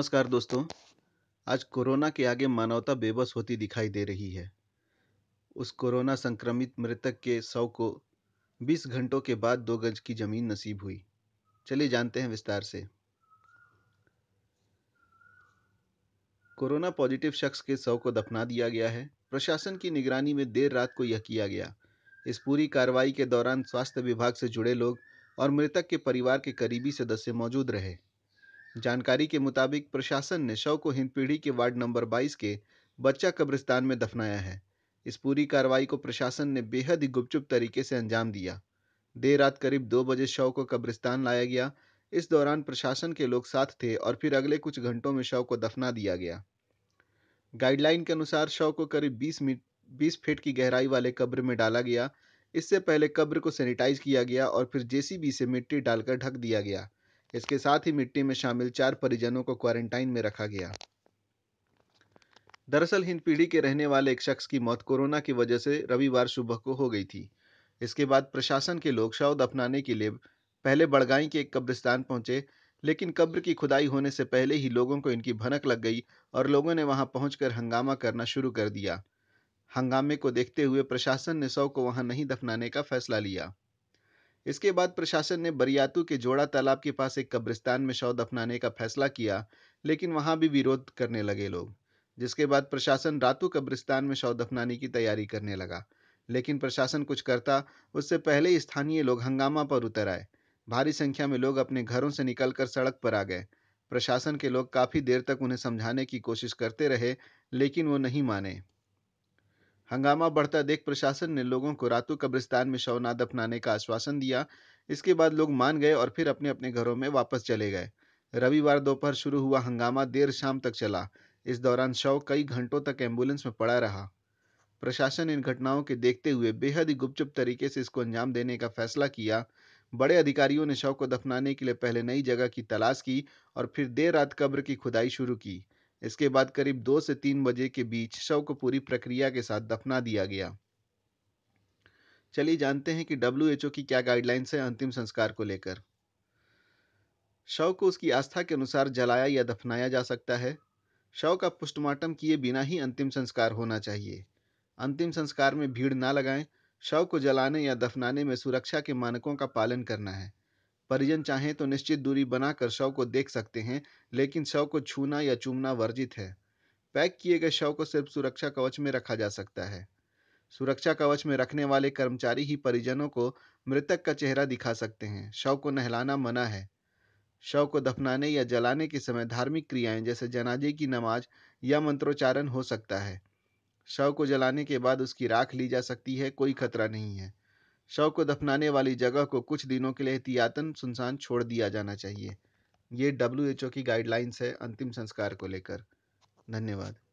नमस्कार दोस्तों आज कोरोना के आगे मानवता बेबस होती दिखाई दे रही है उस कोरोना संक्रमित मृतक के शव को 20 घंटों के बाद दो गज की जमीन नसीब हुई चलिए जानते हैं विस्तार से कोरोना पॉजिटिव शख्स के शव को दफना दिया गया है प्रशासन की निगरानी में देर रात को यह किया गया इस पूरी कार्रवाई के दौरान स्वास्थ्य विभाग से जुड़े लोग और मृतक के परिवार के करीबी सदस्य मौजूद रहे जानकारी के मुताबिक प्रशासन ने शव को हिंदपीढ़ी के वार्ड नंबर 22 के बच्चा कब्रिस्तान में दफनाया है इस पूरी कार्रवाई को प्रशासन ने बेहद ही गुपचुप तरीके से अंजाम दिया देर रात करीब दो बजे शव को कब्रिस्तान लाया गया इस दौरान प्रशासन के लोग साथ थे और फिर अगले कुछ घंटों में शव को दफना दिया गया गाइडलाइन के अनुसार शव को करीब 20 मीट 20 फीट की गहराई वाले कब्र में डाला गया इससे पहले कब्र को सैनिटाइज किया गया और फिर जेसीबी से मिट्टी डालकर ढक दिया गया इसके साथ ही मिट्टी में शामिल चार परिजनों को क्वारंटाइन में रखा गया दरअसल हिंद पीढ़ी के रहने वाले एक शख्स की मौत कोरोना की वजह से रविवार सुबह को हो गई थी इसके बाद प्रशासन के लोग शव दफनाने के लिए पहले बड़गाई के एक कब्रिस्तान पहुंचे लेकिन कब्र की खुदाई होने से पहले ही लोगों को इनकी भनक लग गई और लोगों ने वहां पहुंचकर हंगामा करना शुरू कर दिया हंगामे को देखते हुए प्रशासन ने शव को वहां नहीं दफनाने का फैसला लिया इसके बाद प्रशासन ने बरियातू के जोड़ा तालाब के पास एक कब्रिस्तान में शव दफनाने का फैसला किया लेकिन वहां भी विरोध करने लगे लोग जिसके बाद प्रशासन रातू कब्रिस्तान में शव दफनाने की तैयारी करने लगा लेकिन प्रशासन कुछ करता उससे पहले स्थानीय लोग हंगामा पर उतर आए भारी संख्या में लोग अपने घरों से निकलकर सड़क पर आ गए प्रशासन के लोग काफी देर तक उन्हें समझाने की कोशिश करते रहे लेकिन वो नहीं माने हंगामा बढ़ता देख प्रशासन ने लोगों को रातों कब्रिस्तान में शव ना दफनाने का आश्वासन दिया इसके बाद लोग मान गए और फिर अपने अपने घरों में वापस चले गए रविवार दोपहर शुरू हुआ हंगामा देर शाम तक चला इस दौरान शव कई घंटों तक एम्बुलेंस में पड़ा रहा प्रशासन इन घटनाओं के देखते हुए बेहद ही गुपचुप तरीके से इसको अंजाम देने का फैसला किया बड़े अधिकारियों ने शव को दफनाने के लिए पहले नई जगह की तलाश की और फिर देर रात कब्र की खुदाई शुरू की इसके बाद करीब दो से तीन बजे के बीच शव को पूरी प्रक्रिया के साथ दफना दिया गया चलिए जानते हैं कि डब्ल्यू की क्या गाइडलाइंस है अंतिम संस्कार को लेकर शव को उसकी आस्था के अनुसार जलाया या दफनाया जा सकता है शव का पोस्टमार्टम किए बिना ही अंतिम संस्कार होना चाहिए अंतिम संस्कार में भीड़ ना लगाएं शव को जलाने या दफनाने में सुरक्षा के मानकों का पालन करना है परिजन चाहें तो निश्चित दूरी बनाकर शव को देख सकते हैं लेकिन शव को छूना या चूमना वर्जित है पैक किए गए शव को सिर्फ सुरक्षा कवच में रखा जा सकता है सुरक्षा कवच में रखने वाले कर्मचारी ही परिजनों को मृतक का चेहरा दिखा सकते हैं शव को नहलाना मना है शव को दफनाने या जलाने के समय धार्मिक क्रियाएं जैसे जनाजे की नमाज या मंत्रोच्चारण हो सकता है शव को जलाने के बाद उसकी राख ली जा सकती है कोई खतरा नहीं है शव को दफनाने वाली जगह को कुछ दिनों के लिए एहतियातन सुनसान छोड़ दिया जाना चाहिए ये डब्ल्यू की गाइडलाइंस है अंतिम संस्कार को लेकर धन्यवाद